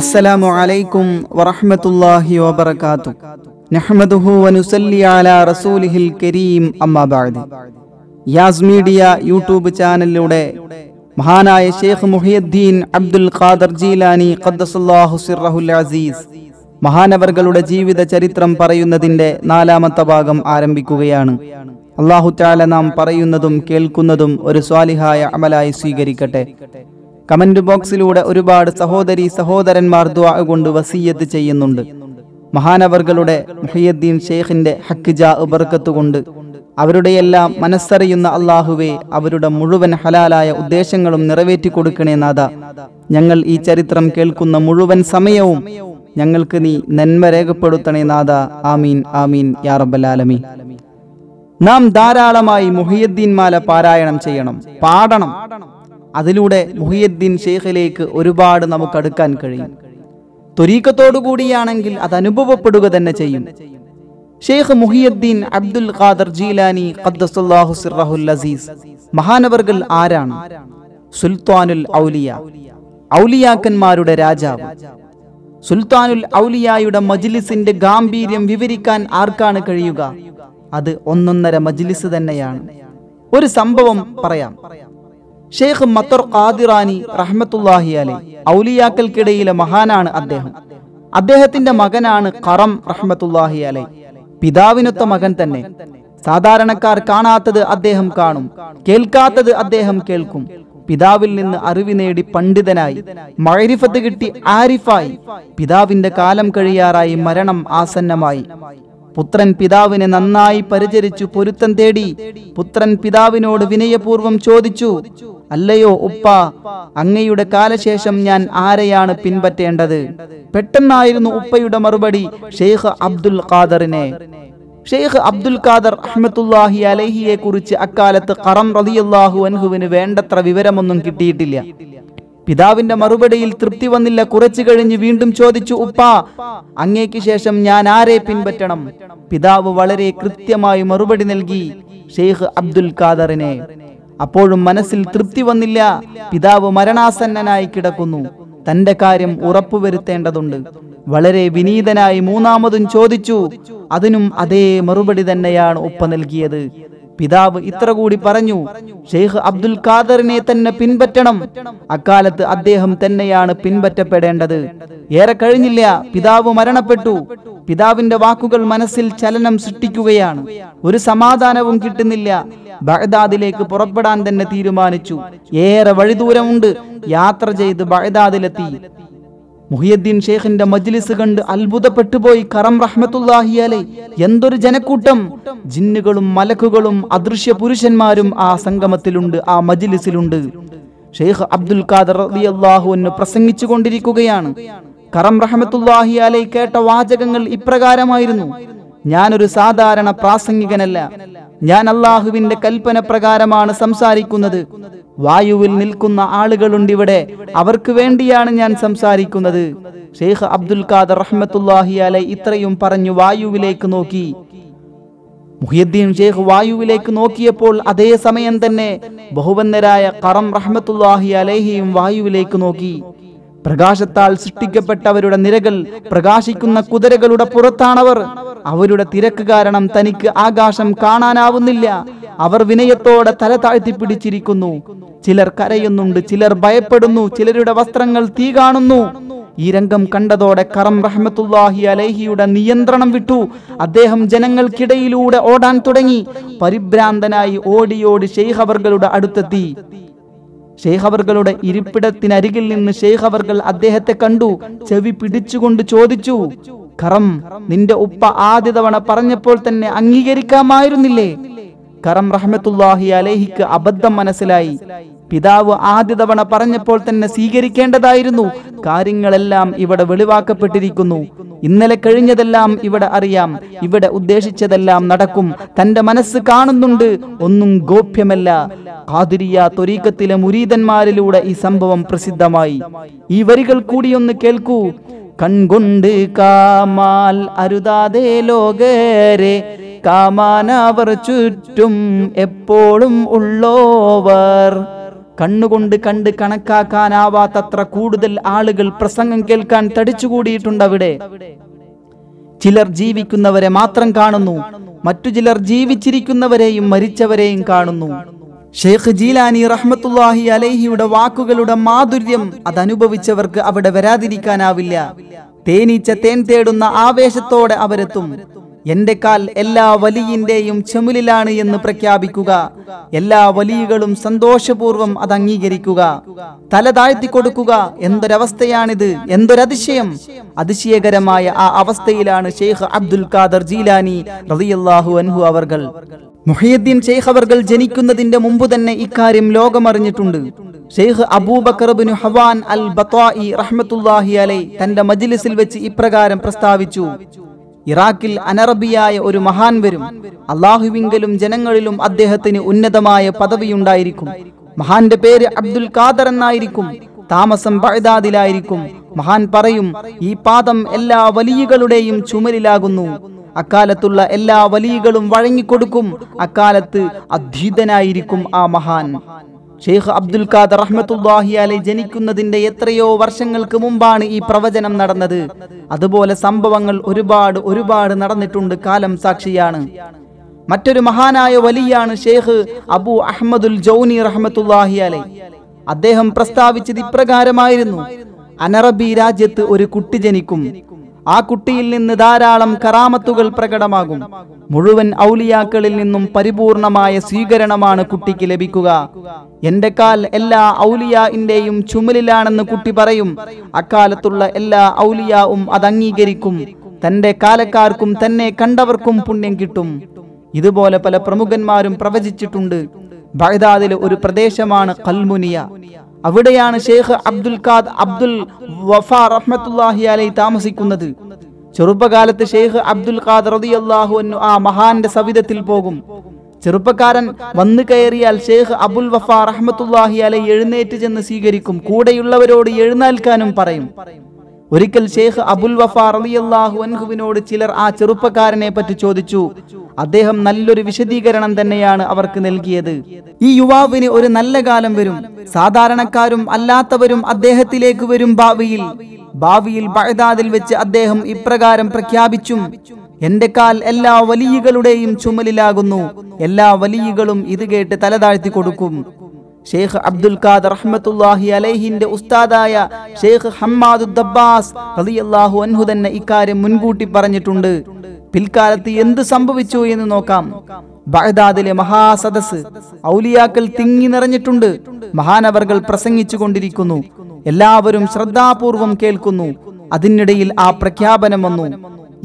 അസ്സലാമു അലൈക്കും വറഹ്മത്തുള്ളാഹി വബറകാതു നഹ്മദുഹു വനുസല്ലി അലാ റസൂലിഹിൽ കരീം അമ്മാ ബഅദ് യാസ് മീഡിയ യൂട്യൂബ് ചാനലിലൂടെ മഹാനായ ഷെയ്ഖ് മുഹിയദ്ദീൻ അബ്ദുൽ ഖാദർ ജീലാനി ഖദ്ദസല്ലാഹു സിർറഹുൽ അസീസ് മഹാനവർകളുടെ ജീവിത ചരിത്രം പറയുന്നതിന്റെ നാലാമത്തെ ഭാഗം ആരംഭിക്കുകയാണ് അള്ളാഹുറ്റാല നാം പറയുന്നതും കേൾക്കുന്നതും ഒരു സ്വാലിഹായ അമലായി സ്വീകരിക്കട്ടെ കമന്റ് ബോക്സിലൂടെ ഒരുപാട് സഹോദരി സഹോദരന്മാർ ദ്വാ കൊണ്ട് വസീയത്ത് ചെയ്യുന്നുണ്ട് മഹാനവർകളുടെ മുഹിയദ്ദീൻ ഷെയ്ഖിന്റെ ഹക്കിജ ഉബർക്കത്തുകൊണ്ട് അവരുടെയെല്ലാം മനസ്സറിയുന്ന അള്ളാഹുവെ അവരുടെ മുഴുവൻ ഹലാലായ ഉദ്ദേശങ്ങളും നിറവേറ്റി കൊടുക്കണേ നാഥ ഞങ്ങൾ ഈ ചരിത്രം കേൾക്കുന്ന മുഴുവൻ സമയവും ഞങ്ങൾക്ക് നീ നന്മ രേഖപ്പെടുത്തണേ നാഥ ആമീൻ ആമീൻ യാ നാം ധാരാളമായി മുഹിയദ്ദീൻ മാല പാരായണം ചെയ്യണം പാടണം അതിലൂടെ മുഹിയദ്ദീൻ ഷെയ്ഖിലേക്ക് ഒരുപാട് നമുക്ക് അടുക്കാൻ കഴിയും ത്വരീക്കത്തോടു കൂടിയാണെങ്കിൽ അത് അനുഭവപ്പെടുക തന്നെ ചെയ്യും ഷെയ്ഖ് മുഹിയദ്ദീൻ അബ്ദുൽ ഖാദർ ജീലാനി അസീസ് മഹാനവർകൾ ആരാണ് സുൽത്താനുൽ ഔലിയ ഔലിയാക്കന്മാരുടെ രാജാവ് സുൽത്താനുൽ ഔലിയായുടെ മജ്ലിസിന്റെ ഗാംഭീര്യം വിവരിക്കാൻ ആർക്കാണ് കഴിയുക അത് ഒന്നൊന്നര മജ്ലിസ് തന്നെയാണ് ഒരു സംഭവം പറയാം ഷെയ്ഖ് മത്തർ ഖാദിറാനി റഹ്മത്തുല്ലാഹി അലി ഔലിയാക്കൽക്കിടയിലെ മഹാനാണ് അദ്ദേഹം അദ്ദേഹത്തിന്റെ മകനാണ് കറം റഹ്മത്തുല്ലാഹി അലൈ പിതാവിനൊത്ത മകൻ തന്നെ സാധാരണക്കാർ കാണാത്തത് അദ്ദേഹം കാണും കേൾക്കാത്തത് അദ്ദേഹം കേൾക്കും പിതാവിൽ നിന്ന് അറിവ് നേടി പണ്ഡിതനായി മഴരിഫത്ത് കിട്ടി ആരിഫായി പിതാവിന്റെ കാലം കഴിയാറായി മരണം ആസന്നമായി പുത്രൻ പിതാവിനെ നന്നായി പരിചരിച്ചു പൊരുത്തം തേടി പുത്രൻ പിതാവിനോട് വിനയപൂർവം ചോദിച്ചു അല്ലയോ ഉപ്പ അങ്ങയുടെ കാലശേഷം ഞാൻ ആരെയാണ് പിൻപറ്റേണ്ടത് പെട്ടെന്നായിരുന്നു ഉപ്പയുടെ മറുപടി ഷെയ്ഖ് അബ്ദുൽ ഖാദറിനെ ഷെയ്ഖ് അബ്ദുൽ ഖാദർ അഹമ്മത്തുല്ലാഹി അലഹിയെ കുറിച്ച് അക്കാലത്ത് കറം റതിയല്ലാഹു അൻഹുവിന് വേണ്ടത്ര വിവരമൊന്നും കിട്ടിയിട്ടില്ല പിതാവിന്റെ മറുപടിയിൽ തൃപ്തി വന്നില്ല കുറച്ചു കഴിഞ്ഞ് വീണ്ടും ചോദിച്ചു ഉപ്പ അങ്ങേക്ക് ശേഷം ഞാൻ ആരെ പിൻപറ്റണം പിതാവ് വളരെ കൃത്യമായി മറുപടി നൽകി ഷെയ്ഖ് അബ്ദുൽ ഖാദറിനെ അപ്പോഴും മനസ്സിൽ തൃപ്തി വന്നില്ല പിതാവ് മരണാസന്നനായി കിടക്കുന്നു തന്റെ കാര്യം ഉറപ്പുവരുത്തേണ്ടതുണ്ട് വളരെ വിനീതനായി മൂന്നാമതും ചോദിച്ചു അതിനും അതേ മറുപടി തന്നെയാണ് ഉപ്പ നൽകിയത് പിതാവ് ഇത്ര കൂടി പറഞ്ഞു ഷെയ്ഖ് അബ്ദുൽ ഖാദറിനെ തന്നെ പിൻപറ്റണം അക്കാലത്ത് അദ്ദേഹം തന്നെയാണ് പിൻപറ്റപ്പെടേണ്ടത് ഏറെ കഴിഞ്ഞില്ല പിതാവ് മരണപ്പെട്ടു പിതാവിന്റെ വാക്കുകൾ മനസ്സിൽ ചലനം സൃഷ്ടിക്കുകയാണ് ഒരു സമാധാനവും കിട്ടുന്നില്ല ബഗ്ദാദിലേക്ക് പുറപ്പെടാൻ തന്നെ തീരുമാനിച്ചു ഏറെ വഴിദൂരമുണ്ട് യാത്ര ചെയ്ത് ബഗ്ദാദിലെത്തി മുഹിയുദ്ദീൻ ഷെയ്ഖിന്റെ മജ്ലിസ് കണ്ട് അത്ഭുതപ്പെട്ടുപോയി കറം റഹ്മത്തുള്ളാഹി അലെ എന്തൊരു ജനക്കൂട്ടം ജിന്നുകളും മലക്കുകളും അദൃശ്യ പുരുഷന്മാരും ആ സംഗമത്തിലുണ്ട് ആ മജ്ലിസിലുണ്ട് ഷെയ്ഖ് അബ്ദുൽ ഖാദർ അള്ളാഹുവിന് പ്രസംഗിച്ചു കൊണ്ടിരിക്കുകയാണ് കറം റഹ്മത്തുള്ളാഹി അലൈ കേട്ട വാചകങ്ങൾ ഇപ്രകാരമായിരുന്നു ഞാനൊരു സാധാരണ പ്രാസംഗികനല്ല ഞാൻ അള്ളാഹുവിന്റെ കൽപ്പന പ്രകാരമാണ് സംസാരിക്കുന്നത് വായുവിൽ നിൽക്കുന്ന ആളുകളുണ്ട് ഇവിടെ അവർക്ക് വേണ്ടിയാണ് ഞാൻ സംസാരിക്കുന്നത് ഷെയ്ഖ് അബ്ദുൽ ഖാദർ റഹ്മത്തുല്ലാഹി അലൈ ഇത്രയും പറഞ്ഞു വായുവിലേക്ക് നോക്കി മുഹിയുദ്ദീൻ ഷെയ്ഖ് വായുവിലേക്ക് നോക്കിയപ്പോൾ അതേ സമയം തന്നെ ബഹുബന്ധരായ കറം റഹ്മത്തുല്ലാഹി അലേഹിയും വായുവിലേക്ക് നോക്കി പ്രകാശത്താൽ സൃഷ്ടിക്കപ്പെട്ടവരുടെ നിരകൾ പ്രകാശിക്കുന്ന കുതിരകളുടെ പുറത്താണവർ അവരുടെ തിരക്ക് കാരണം തനിക്ക് ആകാശം കാണാനാവുന്നില്ല അവർ വിനയത്തോടെ തല താഴ്ത്തി പിടിച്ചിരിക്കുന്നു ചിലർ കരയുന്നുണ്ട് ചിലർ ഭയപ്പെടുന്നു ചിലരുടെ വസ്ത്രങ്ങൾ തീ കാണുന്നു ഈ രംഗം കണ്ടതോടെ കറം റഹ്മത്തുല്ലാഹി അലൈഹിയുടെ നിയന്ത്രണം വിട്ടു അദ്ദേഹം ജനങ്ങൾക്കിടയിലൂടെ ഓടാൻ തുടങ്ങി പരിഭ്രാന്തനായി ഓടിയോടി ഷെയ്ഖ് അവർകളുടെ അടുത്തെത്തി ഷെയ്ഖ് അവർകളുടെ ഇരിപ്പിടത്തിനരികിൽ നിന്ന് ഷെയ്ഖ് അവർകൾ അദ്ദേഹത്തെ കണ്ടു ചെവി പിടിച്ചുകൊണ്ട് ചോദിച്ചു കറം നിന്റെ ഉപ്പ ആദ്യ തവണ പറഞ്ഞപ്പോൾ തന്നെ അംഗീകരിക്കാമായിരുന്നില്ലേ കറം റഹ്മത്തുല്ലാഹി അലേഹിക്ക് അബദ്ധം മനസ്സിലായി പിതാവ് ആദ്യ തവണ പറഞ്ഞപ്പോൾ തന്നെ സ്വീകരിക്കേണ്ടതായിരുന്നു കാര്യങ്ങളെല്ലാം ഇവിടെ വെളിവാക്കപ്പെട്ടിരിക്കുന്നു ഇന്നലെ കഴിഞ്ഞതെല്ലാം ഇവിടെ അറിയാം ഇവിടെ ഉദ്ദേശിച്ചതെല്ലാം നടക്കും തന്റെ മനസ്സ് കാണുന്നുണ്ട് ഒന്നും ഗോപ്യമല്ല കാതിരിയ തൊരീക്കത്തിലെ മുരീതന്മാരിലൂടെ ഈ സംഭവം പ്രസിദ്ധമായി ഈ വരികൾ കൂടിയൊന്ന് കേൾക്കൂ കൺകൊണ്ട് കാമാൽ അരുതാതെ ലോകേരെ കാമാനവർ ചുറ്റും എപ്പോഴും ഉള്ളോവർ കണ്ണുകൊണ്ട് കണ്ട് കണക്കാക്കാനാവാത്തത്ര കൂടുതൽ ആളുകൾ പ്രസംഗം കേൾക്കാൻ തടിച്ചുകൂടിയിട്ടുണ്ട് അവിടെ ചിലർ ജീവിക്കുന്നവരെ മാത്രം കാണുന്നു മറ്റു ചിലർ ജീവിച്ചിരിക്കുന്നവരെയും മരിച്ചവരെയും കാണുന്നു ഷെയ്ഖ് ജീലാനി റഹ്മത്തുല്ലാഹി അലേഹിയുടെ വാക്കുകളുടെ മാധുര്യം അതനുഭവിച്ചവർക്ക് അവിടെ വരാതിരിക്കാനാവില്ല തേനീച്ച തേൻ തേടുന്ന ആവേശത്തോടെ അവരെത്തും എന്റെ കാൽ എല്ലാ വലിയിന്റെയും ചെമുലിലാണ് എന്ന് പ്രഖ്യാപിക്കുക എല്ലാ വലിയകളും സന്തോഷപൂർവ്വം അത് അംഗീകരിക്കുക തല താഴ്ത്തി കൊടുക്കുക എന്തൊരവസ്ഥയാണിത് എന്തൊരതിശയം അതിശയകരമായ ആ അവസ്ഥയിലാണ് ഷെയ്ഖ് അബ്ദുൽ ഖാദർ ജീലാനി റതിയല്ലാഹു അൻഹു അവർകൾ മുഹിയുദ്ദീൻ ഷെയ്ഖ് അവർകൾ ജനിക്കുന്നതിന്റെ മുമ്പ് തന്നെ ഇക്കാര്യം ലോകമറിഞ്ഞിട്ടുണ്ട് ഷെയ്ഖ് അബൂബക്കർബിനു ഹവാൻ അൽ ബത്വാഇ റഹ്മത്തുല്ലാഹി അലൈ തന്റെ മജിലിസിൽ വെച്ച് ഇപ്രകാരം പ്രസ്താവിച്ചു ഇറാഖിൽ അനറബിയായ ഒരു മഹാൻ വരും അള്ളാഹുവിങ്കലും ജനങ്ങളിലും അദ്ദേഹത്തിന് ഉന്നതമായ പദവിയുണ്ടായിരിക്കും മഹാന്റെ പേര് അബ്ദുൽ ഖാദർ എന്നായിരിക്കും താമസം ബഗ്ദാദിലായിരിക്കും മഹാൻ പറയും ഈ പാദം എല്ലാ വലിയകളുടെയും ചുമലിലാകുന്നു അക്കാലത്തുള്ള എല്ലാ വലിയകളും വഴങ്ങിക്കൊടുക്കും അക്കാലത്ത് അധീതനായിരിക്കും ആ മഹാൻ ഷെയ്ഖ് അബ്ദുൽ ഖാദർ റഹ്മത്തുല്ലാഹി അലൈ ജനിക്കുന്നതിന്റെ എത്രയോ വർഷങ്ങൾക്ക് മുമ്പാണ് ഈ പ്രവചനം നടന്നത് അതുപോലെ സംഭവങ്ങൾ ഒരുപാട് ഒരുപാട് നടന്നിട്ടുണ്ട് കാലം സാക്ഷിയാണ് മറ്റൊരു മഹാനായ വലിയാണ് ഷെയ്ഖ് അബു അഹമ്മദുൽ ജൗനി റഹ്മത്തുല്ലാഹി അലൈ അദ്ദേഹം പ്രസ്താവിച്ചത് ഇപ്രകാരമായിരുന്നു അനറബി രാജ്യത്ത് ഒരു കുട്ടി ജനിക്കും ആ കുട്ടിയിൽ നിന്ന് ധാരാളം കറാമത്തുകൾ പ്രകടമാകും മുഴുവൻ ഔലിയാക്കളിൽ നിന്നും പരിപൂർണമായ സ്വീകരണമാണ് കുട്ടിക്ക് ലഭിക്കുക എന്റെ കാൽ എല്ലാ ഔലിയാന്റെയും ചുമലിലാണെന്ന് കുട്ടി പറയും അക്കാലത്തുള്ള എല്ലാ ഔലിയാവും അത് അംഗീകരിക്കും തന്റെ കാലക്കാർക്കും തന്നെ കണ്ടവർക്കും പുണ്യം കിട്ടും ഇതുപോലെ പല പ്രമുഖന്മാരും പ്രവചിച്ചിട്ടുണ്ട് ബഗ്ദാദിലെ ഒരു പ്രദേശമാണ് കൽമുനിയ അവിടെയാണ് ഷെയ്ഖ് അബ്ദുൽ ഖാദ് അബ്ദുൽ വഫാ റഹ്മത്തുല്ലാഹി അലൈ താമസിക്കുന്നത് ചെറുപ്പകാലത്ത് ഷെയ്ഖ് അബ്ദുൽ ഖാദ് റതിയല്ലാഹു ആ മഹാന്റെ സവിധത്തിൽ പോകും ചെറുപ്പക്കാരൻ വന്നു കയറിയാൽ ഷെയ്ഖ് അബുൽ വഫാ റഹ്മത്തുല്ലാഹി അലൈ എഴുന്നേറ്റ് ചെന്ന് സ്വീകരിക്കും കൂടെയുള്ളവരോട് എഴുന്നേൽക്കാനും പറയും ഒരിക്കൽ ഷെയ്ഖ് അബുൽ വഫാർ അലിയല്ലാഹു അൻഹുവിനോട് ചിലർ ആ ചെറുപ്പക്കാരനെ പറ്റി ചോദിച്ചു അദ്ദേഹം നല്ലൊരു വിശദീകരണം തന്നെയാണ് അവർക്ക് നൽകിയത് ഈ യുവാവിന് ഒരു നല്ല കാലം വരും സാധാരണക്കാരും അല്ലാത്തവരും അദ്ദേഹത്തിലേക്ക് വരും ഭാവിയിൽ ഭാവിയിൽ ബഗ്ദാദിൽ വെച്ച് അദ്ദേഹം ഇപ്രകാരം പ്രഖ്യാപിച്ചും എന്റെ കാൽ എല്ലാ വലിയകളുടെയും ചുമലിലാകുന്നു എല്ലാ വലിയകളും ഇത് കേട്ട് തലതാഴ്ത്തി കൊടുക്കും ഷെയ്ഖ് അബ്ദുൽ ഖാദർ റഹ്മത്തുള്ളാഹി അലൈഹിന്റെ ഉസ്താദായ ഷെയ്ഖ് ഹമ്മാദുദ്ദബ്ബാസ് റളിയല്ലാഹു അൻഹു തന്നെ ഇക്കാര്യം മുൻകൂട്ടി പറഞ്ഞിട്ടുണ്ട് പിൽക്കാലത്ത് എന്ത് സംഭവിച്ചു എന്ന് നോക്കാം ബഗ്ദാദിലെ മഹാസദസ് ഔലിയാക്കൾ തിങ്ങി നിറഞ്ഞിട്ടുണ്ട് മഹാനവർകൾ പ്രസംഗിച്ചു കൊണ്ടിരിക്കുന്നു എല്ലാവരും ശ്രദ്ധാപൂർവം കേൾക്കുന്നു അതിനിടയിൽ ആ പ്രഖ്യാപനം വന്നു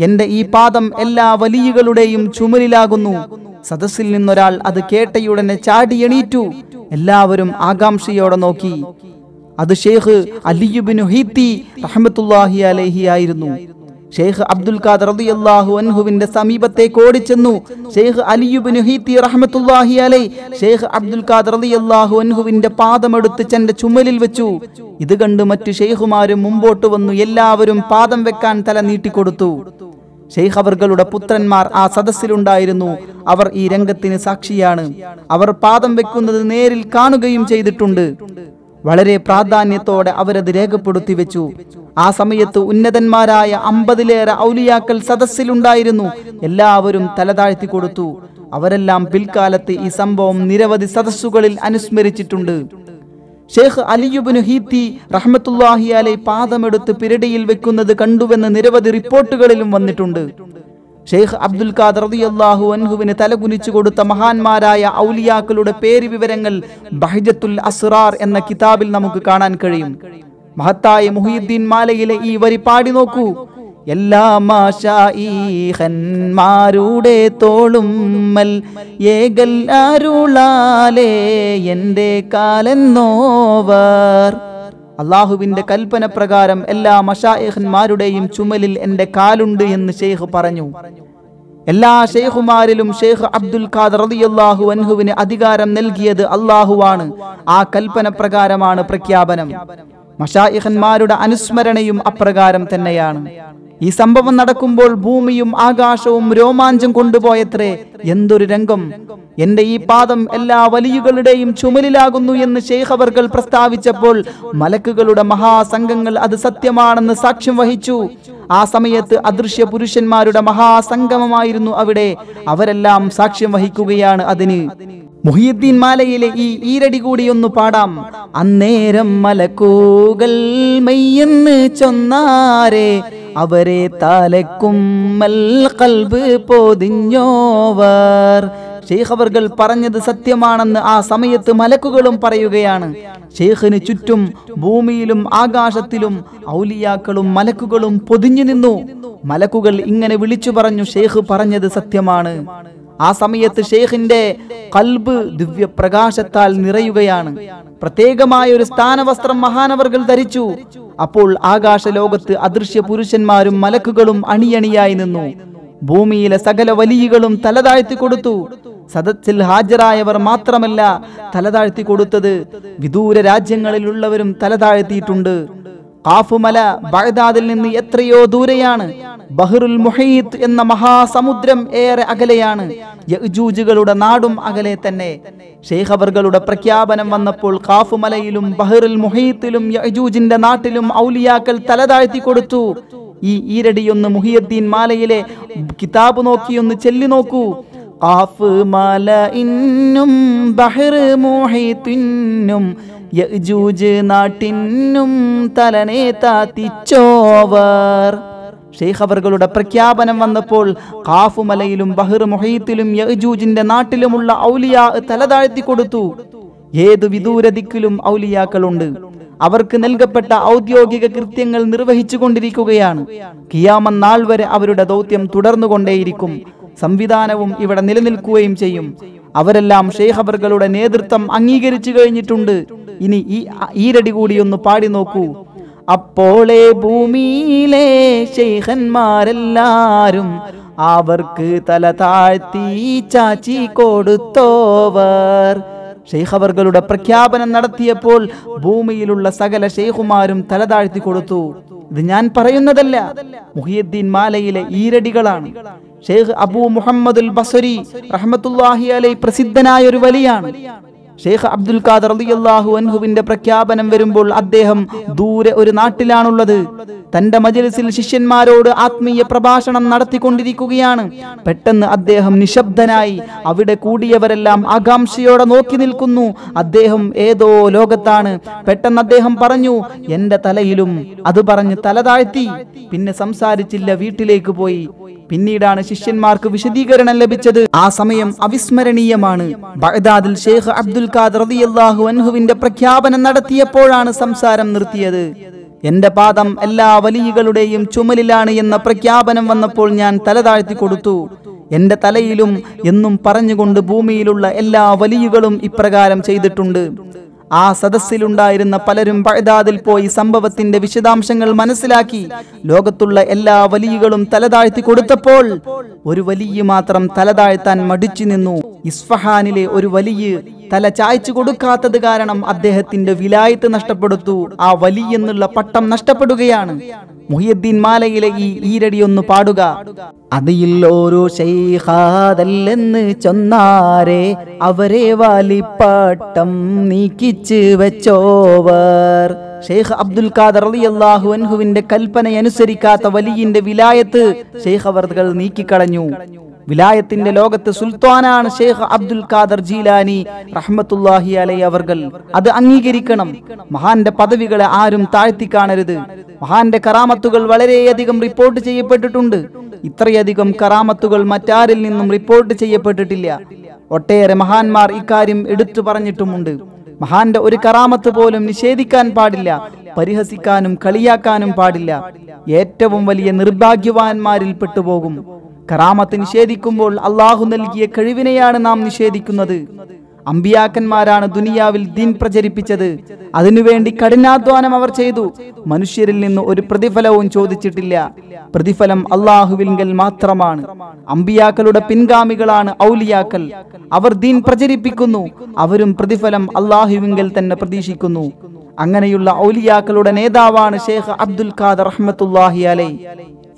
എന്റെ ഈ പാദം എല്ലാ വലിയകളുടെയും ചുമലിലാകുന്നു സദസ്സിൽ നിന്നൊരാൾ അത് കേട്ടയുടനെ ചാടിയെണീറ്റു എല്ലാവരും ആകാംക്ഷയോടെ നോക്കി അത് ഷെയ്ഖ് അലിയുബിൻ ഹീത്തി അഹമ്മത്തുല്ലാഹി അലഹി ആയിരുന്നു ഷെയ്ഖ് അബ്ദുൽ ഖാദർ റളിയല്ലാഹു അൻഹുവിന്റെ സമീപത്തേക്ക് ഓടിച്ചെന്നു ഷെയ്ഖ് അലിയുബിൻ ഹീത്തി റഹ്മത്തുള്ളാഹി അലൈ ഷെയ്ഖ് അബ്ദുൽ ഖാദർ റളിയല്ലാഹു അൻഹുവിന്റെ പാദമെടുത്ത് തന്റെ ചുമലിൽ വെച്ചു ഇത് കണ്ട് മറ്റു ഷെയ്ഖുമാരും മുമ്പോട്ട് വന്നു എല്ലാവരും പാദം വെക്കാൻ തല നീട്ടിക്കൊടുത്തു ഷെയ്ഖ് അവർകളുടെ പുത്രന്മാർ ആ സദസ്സിലുണ്ടായിരുന്നു അവർ ഈ രംഗത്തിന് സാക്ഷിയാണ് അവർ പാദം വെക്കുന്നത് നേരിൽ കാണുകയും ചെയ്തിട്ടുണ്ട് വളരെ പ്രാധാന്യത്തോടെ അവരത് രേഖപ്പെടുത്തി വെച്ചു ആ സമയത്ത് ഉന്നതന്മാരായ അമ്പതിലേറെ ഔലിയാക്കൾ സദസ്സിലുണ്ടായിരുന്നു എല്ലാവരും തലതാഴ്ത്തി കൊടുത്തു അവരെല്ലാം പിൽക്കാലത്ത് ഈ സംഭവം നിരവധി സദസ്സുകളിൽ അനുസ്മരിച്ചിട്ടുണ്ട് ഷെയ്ഖ് അലിയുബിന് ഹീത്തി റഹ്മത്തുല്ലാഹിയാലെ അലൈ പാദമെടുത്ത് പിരടിയിൽ വെക്കുന്നത് കണ്ടുവെന്ന് നിരവധി റിപ്പോർട്ടുകളിലും വന്നിട്ടുണ്ട് ഷെയ്ഖ് അബ്ദുൽ ഖാദർ റളിയല്ലാഹു അൻഹുവിന് തലകുനിച്ചു കൊടുത്ത മഹാന്മാരായ ഔലിയാക്കളുടെ പേര് വിവരങ്ങൾ ബഹജത്തുൽ അസ്റാർ എന്ന കിതാബിൽ നമുക്ക് കാണാൻ കഴിയും മഹത്തായ മുഹീദ്ദീൻ മാലയിലെ ഈ വരി പാടി നോക്കൂ എല്ലാ മാഷായിഹന്മാരുടെ തോളുമ്മൽ ഏകൽ ആരുളാലേ എൻ്റെ കാലെന്നോവർ അള്ളാഹുവിൻ്റെ കൽപ്പന പ്രകാരം എല്ലാ മഷായഹന്മാരുടെയും ചുമലിൽ എൻ്റെ കാലുണ്ട് എന്ന് ഷെയ്ഖ് പറഞ്ഞു എല്ലാ ഷെയ്ഖുമാരിലും ഷെയ്ഖ് അബ്ദുൽ ഖാദർ റളിയല്ലാഹു അൻഹുവിന് അധികാരം നൽകിയത് അള്ളാഹുവാണ് ആ കൽപ്പന പ്രകാരമാണ് പ്രഖ്യാപനം മഷായിഹന്മാരുടെ അനുസ്മരണയും അപ്രകാരം തന്നെയാണ് ഈ സംഭവം നടക്കുമ്പോൾ ഭൂമിയും ആകാശവും രോമാഞ്ചം കൊണ്ടുപോയത്രേ എന്തൊരു രംഗം എന്റെ ഈ പാദം എല്ലാ വലിയുകളുടെയും ചുമലിലാകുന്നു എന്ന് ഷെയ്ഖവർകൾ പ്രസ്താവിച്ചപ്പോൾ മലക്കുകളുടെ മഹാസംഘങ്ങൾ അത് സത്യമാണെന്ന് സാക്ഷ്യം വഹിച്ചു ആ സമയത്ത് അദൃശ്യ പുരുഷന്മാരുടെ മഹാസംഗമമായിരുന്നു അവിടെ അവരെല്ലാം സാക്ഷ്യം വഹിക്കുകയാണ് അതിന് മുഹിയുദ്ദീൻ മാലയിലെ ഈ ഈരടി കൂടി ഒന്ന് പാടാം അന്നേരം മലക്കൂകൾ മെയ്യെന്ന് ചൊന്നാരേ അവരെ താലക്കുമ്മൽ കൽബ് പൊതിഞ്ഞോവർ ഷെയ്ഖ് അവർകൾ പറഞ്ഞത് സത്യമാണെന്ന് ആ സമയത്ത് മലക്കുകളും പറയുകയാണ് ഷെയ്ഖിന് ചുറ്റും ഭൂമിയിലും ആകാശത്തിലും ഔലിയാക്കളും മലക്കുകളും പൊതിഞ്ഞു നിന്നു മലക്കുകൾ ഇങ്ങനെ വിളിച്ചു പറഞ്ഞു ഷെയ്ഖ് പറഞ്ഞത് സത്യമാണ് ആ സമയത്ത് ഷെയ്ഖിന്റെ കൽബ് ദിവ്യപ്രകാശത്താൽ നിറയുകയാണ് പ്രത്യേകമായ ഒരു സ്ഥാനവസ്ത്രം മഹാനവർകൾ ധരിച്ചു അപ്പോൾ ആകാശലോകത്ത് അദൃശ്യ പുരുഷന്മാരും മലക്കുകളും അണിയണിയായി നിന്നു ഭൂമിയിലെ സകല വലിയകളും തലതാഴ്ത്തി കൊടുത്തു സദസ്സിൽ ഹാജരായവർ മാത്രമല്ല തലതാഴ്ത്തി കൊടുത്തത് വിദൂര രാജ്യങ്ങളിലുള്ളവരും തലതാഴ്ത്തിയിട്ടുണ്ട് കാഫുമല ബഗ്ദാദിൽ നിന്ന് എത്രയോ ദൂരെയാണ് ബഹ്റുൽ മുഹീത്ത് എന്ന മഹാസമുദ്രം ഏറെ അകലെയാണ് യജൂജുകളുടെ നാടും അകലെ തന്നെ ഷെയ്ഖബറുകളുടെ പ്രഖ്യാപനം വന്നപ്പോൾ കാഫുമലയിലും ബഹ്റുൽ മുഹീത്തിലും യജൂജിന്റെ നാട്ടിലും ഔലിയാക്കൾ തലതാഴ്ത്തി കൊടുത്തു ഈ ഈരടിയൊന്ന് മുഹിയുദ്ദീൻ മാലയിലെ കിതാബ് നോക്കിയൊന്ന് ചെല്ലി നോക്കൂ കാഫ് മല ഇന്നും ബഹ്റ് മുഹീത്തിന്നും യജൂജ് നാട്ടിനും തലനെ താത്തിച്ചോവർ ഷെയ്ഖ് അവറുകളുടെ പ്രഖ്യാപനം വന്നപ്പോൾ കാഫുമലയിലും ബഹർ മൊഹീത്തിലും യജൂജിന്റെ നാട്ടിലുമുള്ള ഔലിയാ തലതാഴ്ത്തി കൊടുത്തു ഏത് വിദൂര ദിക്കിലും ഔലിയാക്കളുണ്ട് അവർക്ക് നൽകപ്പെട്ട ഔദ്യോഗിക കൃത്യങ്ങൾ നിർവഹിച്ചു കൊണ്ടിരിക്കുകയാണ് നാൾ വരെ അവരുടെ ദൗത്യം തുടർന്നുകൊണ്ടേയിരിക്കും സംവിധാനവും ഇവിടെ നിലനിൽക്കുകയും ചെയ്യും അവരെല്ലാം ഷെയ്ഖ് അവറുകളുടെ നേതൃത്വം അംഗീകരിച്ചു കഴിഞ്ഞിട്ടുണ്ട് ഇനി ഈ ഈരടി കൂടി ഒന്ന് പാടി നോക്കൂ അപ്പോളേ ഭൂമിയിലെ ശൈഖന്മാരെല്ലാരും അവർക്ക് തല താഴ്ത്തി ചാച്ചി കൊടുത്തോവർ ഷെയ്ഖവർഗളുടെ പ്രഖ്യാപനം നടത്തിയപ്പോൾ ഭൂമിയിലുള്ള സകല ഷെയ്ഖുമാരും തല താഴ്ത്തി കൊടുത്തു ഇത് ഞാൻ പറയുന്നതല്ല മുഹിയുദ്ദീൻ മാലയിലെ ഈരടികളാണ് ഷെയ്ഖ് അബൂ മുഹമ്മദുൽ ബസരി റഹ്മത്തുല്ലാഹി അലൈ പ്രസിദ്ധനായ ഒരു വലിയാണ് ഷെയ്ഖ് അബ്ദുൽ ഖാദർ അലിയല്ലാഹു അൻഹുവിന്റെ പ്രഖ്യാപനം വരുമ്പോൾ അദ്ദേഹം ദൂരെ ഒരു നാട്ടിലാണുള്ളത് തന്റെ മജലിസിൽ ശിഷ്യന്മാരോട് ആത്മീയ പ്രഭാഷണം നടത്തിക്കൊണ്ടിരിക്കുകയാണ് പെട്ടെന്ന് അദ്ദേഹം നിശബ്ദനായി അവിടെ കൂടിയവരെല്ലാം ആകാംക്ഷയോടെ നോക്കി നിൽക്കുന്നു അദ്ദേഹം ഏതോ ലോകത്താണ് പെട്ടെന്ന് അദ്ദേഹം പറഞ്ഞു എന്റെ തലയിലും അത് പറഞ്ഞ് തല താഴ്ത്തി പിന്നെ സംസാരിച്ചില്ല വീട്ടിലേക്ക് പോയി പിന്നീടാണ് ശിഷ്യന്മാർക്ക് വിശദീകരണം ലഭിച്ചത് ആ സമയം അവിസ്മരണീയമാണ് ബഗ്ദാദിൽ ഷെയ്ഖ് അബ്ദുൽ ഖാദർ റളിയല്ലാഹു അൻഹുവിന്റെ പ്രഖ്യാപനം നടത്തിയപ്പോഴാണ് സംസാരം നിർത്തിയത് എന്റെ പാദം എല്ലാ വലിയകളുടെയും ചുമലിലാണ് എന്ന പ്രഖ്യാപനം വന്നപ്പോൾ ഞാൻ തല താഴ്ത്തി കൊടുത്തു എന്റെ തലയിലും എന്നും പറഞ്ഞുകൊണ്ട് ഭൂമിയിലുള്ള എല്ലാ വലിയകളും ഇപ്രകാരം ചെയ്തിട്ടുണ്ട് ആ സദസ്സിലുണ്ടായിരുന്ന പലരും പഴുതാതിൽ പോയി സംഭവത്തിന്റെ വിശദാംശങ്ങൾ മനസ്സിലാക്കി ലോകത്തുള്ള എല്ലാ വലിയകളും തലതാഴ്ത്തി കൊടുത്തപ്പോൾ ഒരു വലിയ മാത്രം താഴ്ത്താൻ മടിച്ചു നിന്നു ഇസ്ഫഹാനിലെ ഒരു വലിയ തല ചായച്ചു കൊടുക്കാത്തത് കാരണം അദ്ദേഹത്തിന്റെ വിലായത്ത് നഷ്ടപ്പെടുത്തു ആ വലി എന്നുള്ള പട്ടം നഷ്ടപ്പെടുകയാണ് മുഹിയുദ്ദീൻ മാലയിലെ ഈ ഈരടി ഒന്ന് പാടുക അതിൽ ഓരോ ശൈഹാതല്ലെന്ന് ചൊന്നാരെ അവരെ വാലിപ്പാട്ടം നീക്കിച്ച് വെച്ചോവർ ഷെയ്ഖ് അബ്ദുൽ ഖാദർ അള്ളാഹു അൻഹുവിന്റെ കൽപ്പനയനുസരിക്കാത്ത വലിയ വിലായത്ത് ഷെയ്ഖ് അവർ നീക്കിക്കളഞ്ഞു വിലായത്തിന്റെ ലോകത്ത് സുൽത്താനാണ് ഷെയ്ഖ് അബ്ദുൽ ഖാദർ ജീലാനി റഹ്മത്തുല്ലാഹി അലൈ അവർകൾ അത് അംഗീകരിക്കണം മഹാന്റെ പദവികളെ ആരും താഴ്ത്തി കാണരുത് മഹാന്റെ കറാമത്തുകൾ വളരെയധികം റിപ്പോർട്ട് ചെയ്യപ്പെട്ടിട്ടുണ്ട് ഇത്രയധികം കറാമത്തുകൾ മറ്റാരിൽ നിന്നും റിപ്പോർട്ട് ചെയ്യപ്പെട്ടിട്ടില്ല ഒട്ടേറെ മഹാന്മാർ ഇക്കാര്യം എടുത്തു പറഞ്ഞിട്ടുമുണ്ട് മഹാന്റെ ഒരു കറാമത്ത് പോലും നിഷേധിക്കാൻ പാടില്ല പരിഹസിക്കാനും കളിയാക്കാനും പാടില്ല ഏറ്റവും വലിയ നിർഭാഗ്യവാന്മാരിൽ പെട്ടുപോകും കറാമത്ത് നിഷേധിക്കുമ്പോൾ അള്ളാഹു നൽകിയ കഴിവിനെയാണ് നാം നിഷേധിക്കുന്നത് അമ്പിയാക്കന്മാരാണ് ദുനിയാവിൽ ദീൻ പ്രചരിപ്പിച്ചത് അതിനുവേണ്ടി കഠിനാധ്വാനം അവർ ചെയ്തു മനുഷ്യരിൽ നിന്ന് ഒരു പ്രതിഫലവും ചോദിച്ചിട്ടില്ല പ്രതിഫലം അള്ളാഹുവിങ്കൽ മാത്രമാണ് അമ്പിയാക്കളുടെ പിൻഗാമികളാണ് ഔലിയാക്കൾ അവർ ദീൻ പ്രചരിപ്പിക്കുന്നു അവരും പ്രതിഫലം അള്ളാഹുവിങ്കൽ തന്നെ പ്രതീക്ഷിക്കുന്നു അങ്ങനെയുള്ള ഔലിയാക്കളുടെ നേതാവാണ് ഷെയ്ഖ് അബ്ദുൽ ഖാദർ റഹ്മത്തുല്ലാഹി അലൈ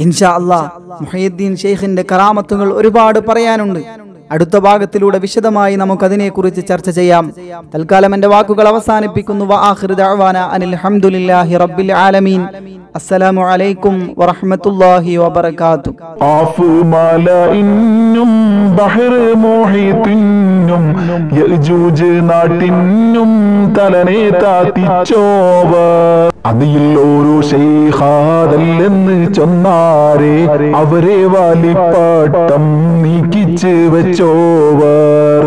ഇൻഷാ അള്ളാ മുഹീദ്ദീൻ ഷെയ്ഖിന്റെ കറാമത്തുകൾ ഒരുപാട് പറയാനുണ്ട് അടുത്ത ഭാഗത്തിലൂടെ വിശദമായി നമുക്ക് അതിനെക്കുറിച്ച് ചർച്ച ചെയ്യാം തൽക്കാലം എന്റെ വാക്കുകൾ അവസാനിപ്പിക്കുന്നു അനിൽഹമുല്ലാഹി റബ്ബിൽ ആലമീൻ അസ്സലാമു അലൈക്കും നാട്ടിന്നും അതിൽ ഓരോ ശൈഹാതല്ലെന്ന് ചൊന്നാരെ അവരെ വാലിപ്പാട്ടം നീക്കിച്ച് വെച്ചോവർ